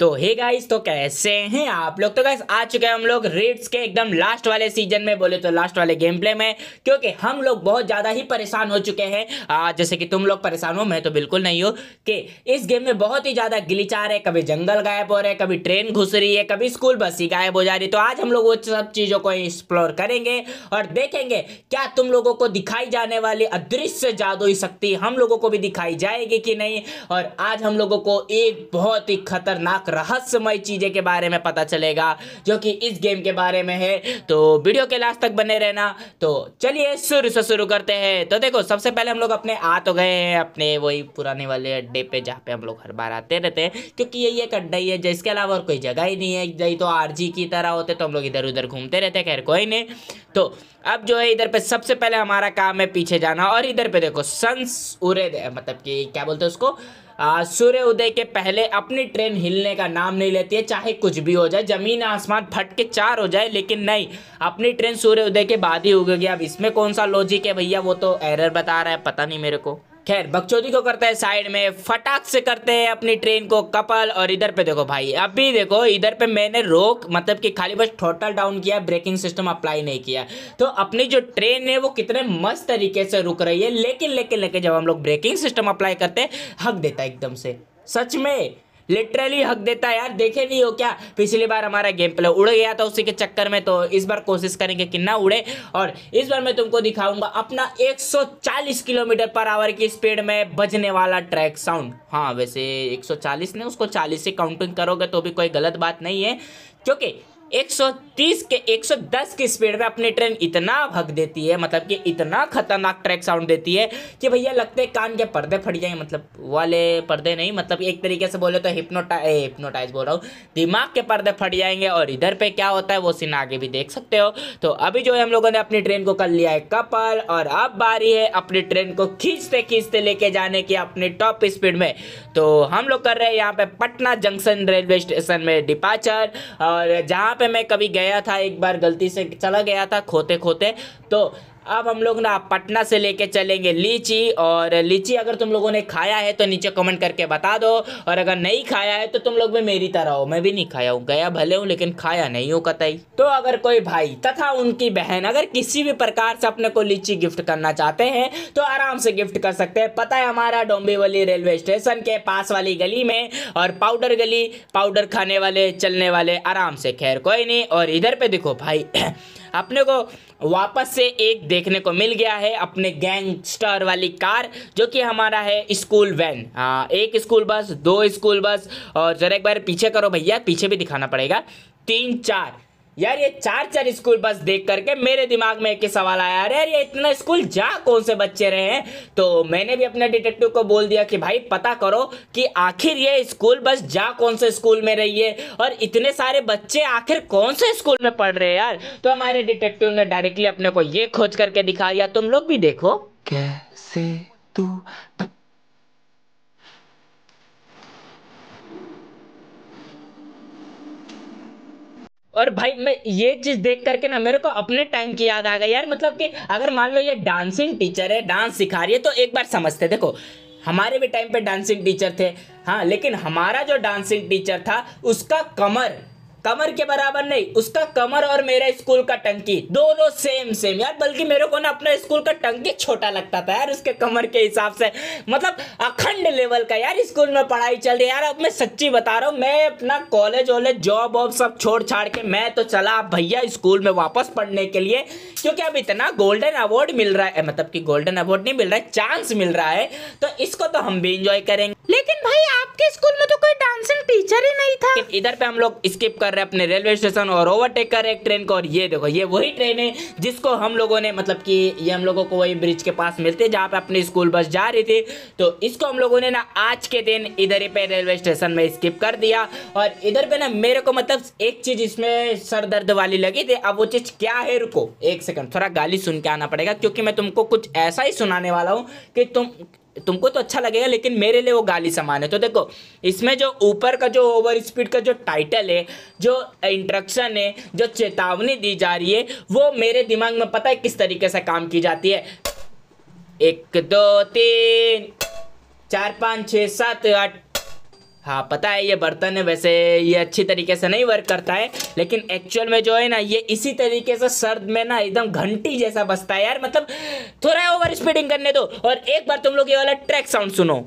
तो hey guys तो कैसे हैं आप लोग तो गाइस आ चुके हैं हम लोग रेड्स के एकदम लास्ट वाले सीजन में बोले तो लास्ट वाले गेम प्ले में क्योंकि हम लोग बहुत ज़्यादा ही परेशान हो चुके हैं जैसे कि तुम लोग परेशान हो मैं तो बिल्कुल नहीं हूँ कि इस गेम में बहुत ही ज़्यादा गिलीचार आ रहे कभी जंगल गायब हो रहे हैं कभी ट्रेन घुस रही है कभी स्कूल बस ही गायब हो जा रही तो आज हम लोग वो सब चीज़ों को एक्सप्लोर करेंगे और देखेंगे क्या तुम लोगों को दिखाई जाने वाली अदृश्य जादुई शक्ति हम लोगों को भी दिखाई जाएगी कि नहीं और आज हम लोगों को एक बहुत ही खतरनाक लाख रहस्यमय चीज़ें के बारे में पता चलेगा जो कि इस गेम के बारे में है तो वीडियो के लास्ट तक बने रहना तो चलिए शुरू से शुरू करते हैं तो देखो सबसे पहले हम लोग अपने आ तो गए हैं अपने वही पुराने वाले अड्डे पे जहाँ पे हम लोग हर बार आते रहते हैं क्योंकि यही एक अड्डा ही है जिसके अलावा और कोई जगह ही नहीं है यही तो आर की तरह होते तो हम लोग इधर उधर घूमते रहते खैर कोई नहीं तो अब जो है इधर पे सबसे पहले हमारा काम है पीछे जाना और इधर पे देखो संस उरे मतलब कि क्या बोलते हैं उसको सूर्य उदय के पहले अपनी ट्रेन हिलने का नाम नहीं लेती है चाहे कुछ भी हो जाए ज़मीन आसमान फट के चार हो जाए लेकिन नहीं अपनी ट्रेन सूर्य उदय के बाद ही उगेगी अब इसमें कौन सा लॉजिक है भैया वो तो एरर बता रहा है पता नहीं मेरे को खैर बगचौदी को करते हैं साइड में फटाक से करते हैं अपनी ट्रेन को कपल और इधर पे देखो भाई अभी देखो इधर पे मैंने रोक मतलब कि खाली बस टोटल डाउन किया ब्रेकिंग सिस्टम अप्लाई नहीं किया तो अपनी जो ट्रेन है वो कितने मस्त तरीके से रुक रही है लेकिन लेकिन लेकिन जब हम लोग ब्रेकिंग सिस्टम अप्लाई करते हैं हक देता है एकदम से सच में लिटरली हक देता है यार देखे नहीं हो क्या पिछली बार हमारा गेम प्ले उड़ गया था उसी के चक्कर में तो इस बार कोशिश करेंगे कि ना उड़े और इस बार मैं तुमको दिखाऊंगा अपना 140 किलोमीटर पर आवर की स्पीड में बजने वाला ट्रैक साउंड हाँ वैसे 140 ने उसको 40 से काउंटिंग करोगे तो भी कोई गलत बात नहीं है क्योंकि 130 के 110 की स्पीड में अपनी ट्रेन इतना भग देती है मतलब कि इतना खतरनाक ट्रैक साउंड देती है कि भैया लगते कान के पर्दे फट जाए मतलब वाले पर्दे नहीं मतलब एक तरीके से बोले तो हिप्नोटा हिप्नोटाइज बोल रहा हूँ दिमाग के पर्दे फट जाएंगे और इधर पे क्या होता है वो सीन आगे भी देख सकते हो तो अभी जो है हम लोगों ने अपनी ट्रेन को कर लिया है कपल और अब बारी है अपनी ट्रेन को खींचते खींचते लेके जाने की अपनी टॉप स्पीड में तो हम लोग कर रहे हैं यहाँ पे पटना जंक्शन रेलवे स्टेशन में डिपाचर और जहाँ पे मैं कभी गया था एक बार गलती से चला गया था खोते खोते तो अब हम लोग ना पटना से लेके चलेंगे लीची और लीची अगर तुम लोगों ने खाया है तो नीचे कमेंट करके बता दो और अगर नहीं खाया है तो तुम लोग भी मेरी तरह हो मैं भी नहीं खाया हूँ गया भले हूँ लेकिन खाया नहीं हो कतई तो अगर कोई भाई तथा उनकी बहन अगर किसी भी प्रकार से अपने को लीची गिफ्ट करना चाहते हैं तो आराम से गिफ्ट कर सकते हैं पता है हमारा डोंबीवली रेलवे स्टेशन के पास वाली गली में और पाउडर गली पाउडर खाने वाले चलने वाले आराम से खैर कोई नहीं और इधर पे देखो भाई अपने को वापस से एक देखने को मिल गया है अपने गैंगस्टर वाली कार जो कि हमारा है स्कूल वैन हाँ, एक स्कूल बस दो स्कूल बस और जरा एक बार पीछे करो भैया पीछे भी दिखाना पड़ेगा तीन चार यार ये चार चार स्कूल बस देख करके मेरे दिमाग में एक ही सवाल आया यार ये इतना स्कूल जा कौन से बच्चे रहे हैं तो मैंने भी अपने डिटेक्टिव को बोल दिया कि भाई पता करो कि आखिर ये स्कूल बस जा कौन से स्कूल में रही है और इतने सारे बच्चे आखिर कौन से स्कूल में पढ़ रहे हैं यार तो हमारे डिटेक्टिव ने डायरेक्टली अपने को ये खोज करके दिखा दिया तुम लोग भी देखो कैसे तू और भाई मैं ये चीज़ देख करके ना मेरे को अपने टाइम की याद आ गई यार मतलब कि अगर मान लो ये डांसिंग टीचर है डांस सिखा रही है तो एक बार समझते देखो हमारे भी टाइम पे डांसिंग टीचर थे हाँ लेकिन हमारा जो डांसिंग टीचर था उसका कमर कमर के बराबर नहीं उसका कमर और मेरा स्कूल का टंकी दोनों सेम सेम यार बल्कि मेरे को ना अपना स्कूल का टंकी छोटा लगता था यार उसके कमर के हिसाब से मतलब अखंड लेवल का यार स्कूल में पढ़ाई चल रही यार अब मैं सच्ची बता रहा हूँ मैं अपना कॉलेज वॉलेज जॉब वॉब सब छोड़ छाड़ के मैं तो चला भैया स्कूल में वापस पढ़ने के लिए क्योंकि अब इतना गोल्डन अवार्ड मिल रहा है मतलब कि गोल्डन अवार्ड नहीं मिल रहा है चांस मिल रहा है तो इसको तो हम भी इंजॉय करेंगे लेकिन भाई आपके स्कूल में तो कोई डांसिंग टीचर ही नहीं था इधर पे हम लोग स्किप कर रहे हैं अपने रेलवे स्टेशन और ओवरटेक कर रहे हैं ट्रेन को और ये देखो ये वही ट्रेन है जिसको हम लोगों ने मतलब कि ये हम लोगों को वही ब्रिज के पास मिलते जहाँ पे अपनी स्कूल बस जा रही थी तो इसको हम लोगों ने ना आज के दिन इधर ही पे रेलवे स्टेशन में स्किप कर दिया और इधर पे ना मेरे को मतलब एक चीज इसमें सर दर्द वाली लगी थी अब वो चीज क्या है रुको एक सेकंड थोड़ा गाली सुन के आना पड़ेगा क्योंकि मैं तुमको कुछ ऐसा ही सुनाने वाला हूँ कि तुम तुमको तो अच्छा लगेगा लेकिन मेरे लिए वो गाली समान है तो देखो इसमें जो ऊपर का जो ओवर स्पीड का जो टाइटल है जो इंट्रक्शन है जो चेतावनी दी जा रही है वो मेरे दिमाग में पता है किस तरीके से काम की जाती है एक दो तीन चार पाँच छः सात आठ हाँ पता है ये बर्तन है वैसे ये अच्छी तरीके से नहीं वर्क करता है लेकिन एक्चुअल में जो है ना ये इसी तरीके से सर्द में ना एकदम घंटी जैसा बसता है यार मतलब थोड़ा ओवर स्पीडिंग करने दो और एक बार तुम लोग ये वाला ट्रैक साउंड सुनो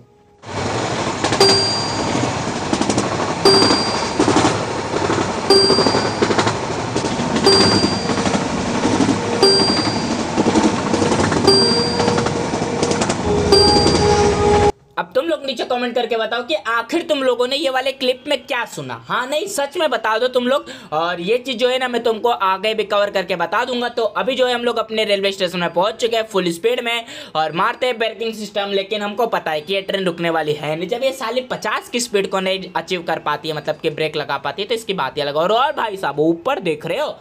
तुम लोग नीचे कमेंट करके बताओ कि आखिर तुम लोगों ने ये वाले क्लिप में क्या सुना हाँ नहीं सच में बता दो तुम लोग और ये चीज़ जो है ना मैं तुमको आगे भी कवर करके बता दूंगा तो अभी जो है हम लोग अपने रेलवे स्टेशन में पहुंच चुके हैं फुल स्पीड में और मारते हैं ब्रेकिंग सिस्टम लेकिन हमको पता है कि ये ट्रेन रुकने वाली है नहीं जब ये साली पचास की स्पीड को नहीं अचीव कर पाती है मतलब कि ब्रेक लगा पाती है तो इसकी बात ही अलग और, और भाई साहब ऊपर देख रहे हो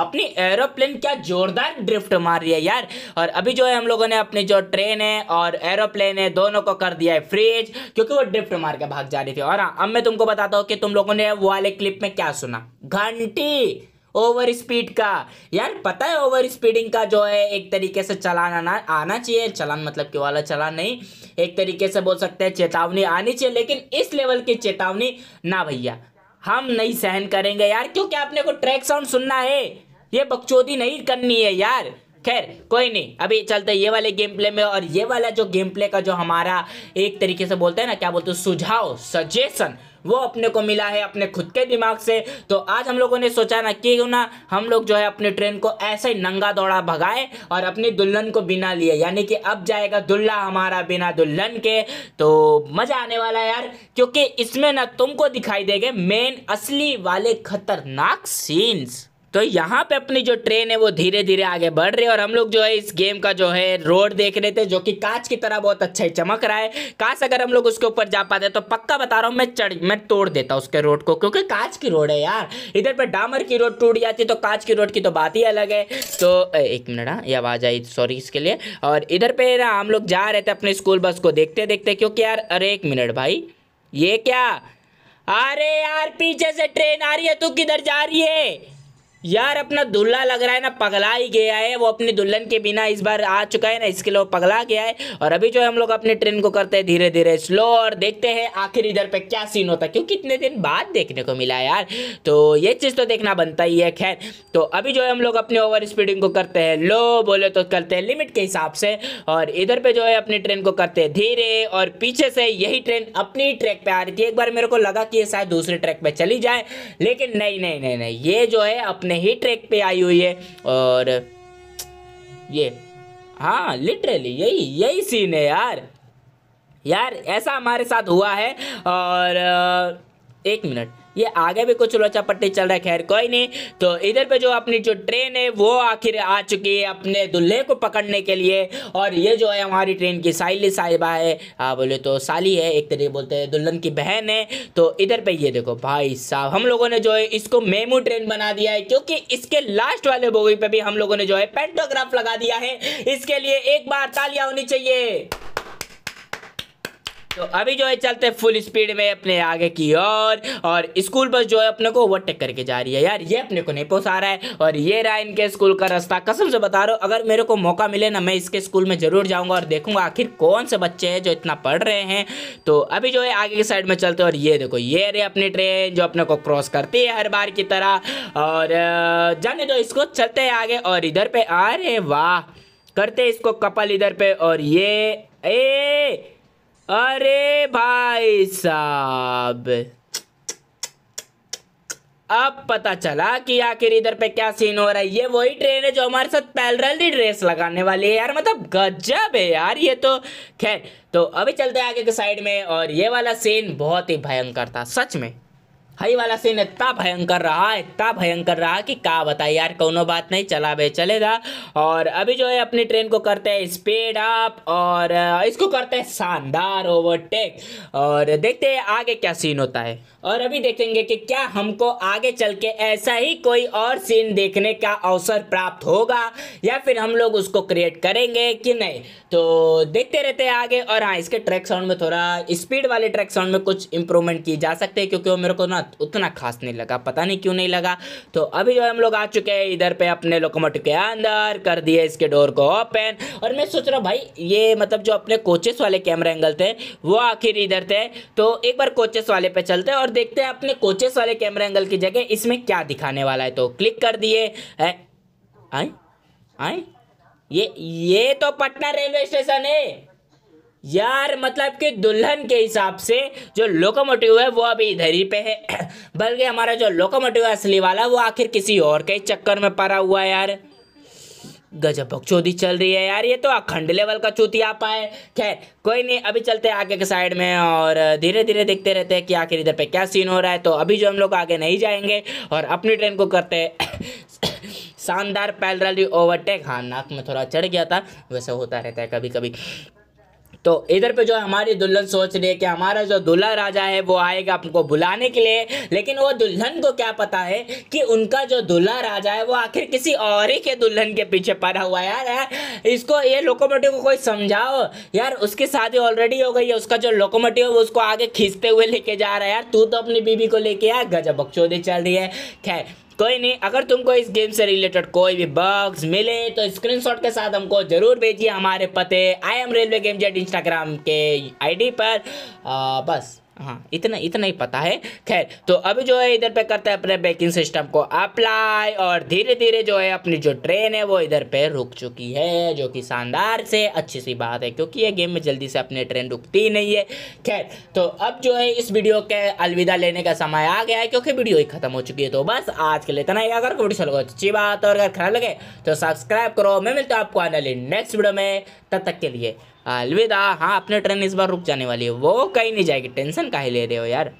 अपनी एरोप्लेन क्या जोरदार ड्रिफ्ट मार रही है यार और अभी जो है हम लोगों ने अपनी जो ट्रेन है और एरोप्लेन है दोनों को कर दिया है फ्रीज क्योंकि वो ड्रिफ्ट मार के भाग जा रही थी और हाँ अब मैं तुमको बताता हूँ कि तुम लोगों ने वो वाले क्लिप में क्या सुना घंटी ओवर स्पीड का यार पता है ओवर स्पीडिंग का जो है एक तरीके से चलान आना आना चाहिए चलान मतलब कि वाला चलान नहीं एक तरीके से बोल सकते हैं चेतावनी आनी चाहिए लेकिन इस लेवल की चेतावनी ना भैया हम नहीं सहन करेंगे यार क्योंकि आपने को ट्रैक साउंड सुनना है ये बकचोदी नहीं करनी है यार खैर कोई नहीं अभी चलते ये वाले गेम प्ले में और ये वाला जो गेम प्ले का जो हमारा एक तरीके से बोलते हैं ना क्या बोलते हैं सुझाव सजेशन वो अपने को मिला है अपने खुद के दिमाग से तो आज हम लोगों ने सोचा ना कि ना हम लोग जो है अपने ट्रेन को ऐसे ही नंगा दौड़ा भगाए और अपनी दुल्हन को बिना लिए यानी कि अब जाएगा दुल्ला हमारा बिना दुल्हन के तो मज़ा आने वाला है यार क्योंकि इसमें ना तुमको दिखाई देगा मेन असली वाले खतरनाक सीन्स तो यहाँ पे अपनी जो ट्रेन है वो धीरे धीरे आगे बढ़ रही है और हम लोग जो है इस गेम का जो है रोड देख रहे थे जो कि कांच की तरह बहुत अच्छा ही चमक रहा है कांच अगर हम लोग उसके ऊपर जा पाते तो पक्का बता रहा हूँ मैं चढ़ मैं तोड़ देता उसके रोड को क्योंकि कांच की रोड है यार इधर पर डामर की रोड टूट जाती तो कांच की रोड की तो बात ही अलग है तो एक मिनट हाँ, ये आवाज़ आई सॉरी इसके लिए और इधर पे ना हम लोग जा रहे थे अपने स्कूल बस को देखते देखते क्योंकि यार अरे एक मिनट भाई ये क्या अरे यार पीछे से ट्रेन आ रही है तू किधर जा रही है यार अपना दुल्ला लग रहा है ना पगला ही गया है वो अपनी दुल्हन के बिना इस बार आ चुका है ना इसके लिए वो पगला गया है और अभी जो है हम लोग अपने ट्रेन को करते हैं धीरे धीरे स्लो और देखते हैं आखिर इधर पे क्या सीन होता है क्योंकि इतने दिन बाद देखने को मिला है यार तो ये चीज़ तो देखना बनता ही है खैर तो अभी जो है हम लोग अपने ओवर स्पीडिंग को करते हैं लो बोले तो करते हैं लिमिट के हिसाब से और इधर पर जो है अपनी ट्रेन को करते हैं धीरे और पीछे से यही ट्रेन अपनी ट्रैक पर आ रही थी एक बार मेरे को लगा कि ये शायद दूसरे ट्रैक पर चली जाए लेकिन नहीं नहीं नहीं नहीं ये जो है अपने ही ट्रैक पे आई हुई है और ये हाँ लिटरली यही यही सीन है यार यार ऐसा हमारे साथ हुआ है और एक मिनट ये आगे भी कुछ लोचा पट्टी चल रहा है खैर कोई नहीं तो इधर पे जो अपनी जो ट्रेन है वो आखिर आ चुकी है अपने दुल्हे को पकड़ने के लिए और ये जो है हमारी ट्रेन की साहिल साहिबा है आ, बोले तो साली है एक तरीके बोलते हैं दुल्हन की बहन है तो इधर पे ये देखो भाई साहब हम लोगों ने जो है इसको मेमू ट्रेन बना दिया है क्योंकि इसके लास्ट वाले बोगी पे भी हम लोगों ने जो है पेंटोग्राफ लगा दिया है इसके लिए एक बार तालियां होनी चाहिए तो अभी जो है चलते हैं फुल स्पीड में अपने आगे की ओर और स्कूल बस जो है अपने को ओवरटेक करके जा रही है यार ये अपने को नहीं पहुंचा रहा है और ये रहा इनके स्कूल का रास्ता कसम से बता रहा हूँ अगर मेरे को मौका मिले ना मैं इसके स्कूल में जरूर जाऊँगा और देखूंगा आखिर कौन से बच्चे हैं जो इतना पढ़ रहे हैं तो अभी जो है आगे की साइड में चलते और ये देखो ये रहे अपनी ट्रेन जो अपने को क्रॉस करती है हर बार की तरह और जाने दो इसको चलते हैं आगे और इधर पे अरे वाह करते इसको कपल इधर पे और ये ए अरे भाई साहब अब पता चला कि आखिर इधर पे क्या सीन हो रहा है ये वही ट्रेन है जो हमारे साथ पैरलरी ड्रेस लगाने वाली है यार मतलब गजब है यार ये तो खैर तो अभी चलते हैं आगे के साइड में और ये वाला सीन बहुत ही भयंकर था सच में हई वाला सीन इतना भयंकर रहा इतना भयंकर रहा कि का बताए यार कोनो बात नहीं चला भाई चलेगा और अभी जो है अपनी ट्रेन को करते हैं स्पीड अप और इसको करते हैं शानदार ओवरटेक और देखते हैं आगे क्या सीन होता है और अभी देखेंगे कि क्या हमको आगे चल के ऐसा ही कोई और सीन देखने का अवसर प्राप्त होगा या फिर हम लोग उसको क्रिएट करेंगे कि नहीं तो देखते रहते हैं आगे और हाँ इसके ट्रैक साउंड में थोड़ा स्पीड वाले ट्रैक साउंड में कुछ इंप्रूवमेंट की जा सकते हैं क्योंकि वो मेरे को ना साथ उतना खास नहीं लगा पता नहीं क्यों नहीं लगा तो अभी जो हम लोग आ चुके हैं इधर पे अपने लोकोमोटिव के अंदर कर दिए इसके डोर को ओपन और मैं सोच रहा हूँ भाई ये मतलब जो अपने कोचेस वाले कैमरा एंगल थे वो आखिर इधर थे तो एक बार कोचेस वाले पे चलते हैं और देखते हैं अपने कोचेस वाले कैमरा एंगल की जगह इसमें क्या दिखाने वाला है तो क्लिक कर दिए आए आए ये ये तो पटना रेलवे स्टेशन है यार मतलब कि दुल्हन के हिसाब से जो लोकोमोटिव है वो अभी इधर ही पे है बल्कि हमारा जो लोकोमोटिव है असली वाला वो आखिर किसी और के चक्कर में पड़ा हुआ है यार गजब बकचोदी चल रही है यार ये तो अखंड लेवल का आ पाए खैर कोई नहीं अभी चलते हैं आगे के साइड में और धीरे धीरे देखते रहते हैं कि आखिर इधर पे क्या सीन हो रहा है तो अभी जो हम लोग आगे नहीं जाएंगे और अपनी ट्रेन को करते हैं शानदार पैल रैली ओवरटेक हाँ नाक में थोड़ा चढ़ गया था वैसे होता रहता है कभी कभी तो इधर पे जो है हमारी दुल्हन सोच रही है कि हमारा जो दूल्हा राजा है वो आएगा हमको बुलाने के लिए लेकिन वो दुल्हन को क्या पता है कि उनका जो दूल्हा राजा है वो आखिर किसी और ही के दुल्हन के पीछे पड़ा हुआ यार यार इसको ये लोकोमोटिव को कोई समझाओ यार उसकी शादी ऑलरेडी हो गई है उसका जो लोकोमोटिव है वो उसको आगे खींचते हुए लेके जा रहा है यार तू तो अपनी बीबी को लेके यार गजब बकचोदी चल रही है खैर कोई नहीं अगर तुमको इस गेम से रिलेटेड कोई भी बग्स मिले तो स्क्रीनशॉट के साथ हमको जरूर भेजिए हमारे पते I M railway game jet Instagram के आईडी पर आ, बस हाँ इतना इतना ही पता है खैर तो अब जो है इधर पे करते हैं अपने बैंकिंग सिस्टम को अप्लाई और धीरे धीरे जो है अपनी जो ट्रेन है वो इधर पे रुक चुकी है जो कि शानदार से अच्छी सी बात है क्योंकि ये गेम में जल्दी से अपनी ट्रेन रुकती ही नहीं है खैर तो अब जो है इस वीडियो के अलविदा लेने का समय आ गया है क्योंकि वीडियो ही खत्म हो चुकी है तो बस आज के लिए इतना ही अगर कोई चलो अच्छी बात और अगर खराब लगे तो सब्सक्राइब करो मैं मिलता हूँ आपको आने वाली नेक्स्ट वीडियो में तब तक के लिए अलविदा हाँ अपने ट्रेन इस बार रुक जाने वाली है वो कहीं नहीं जाएगी टेंशन ही ले रहे हो यार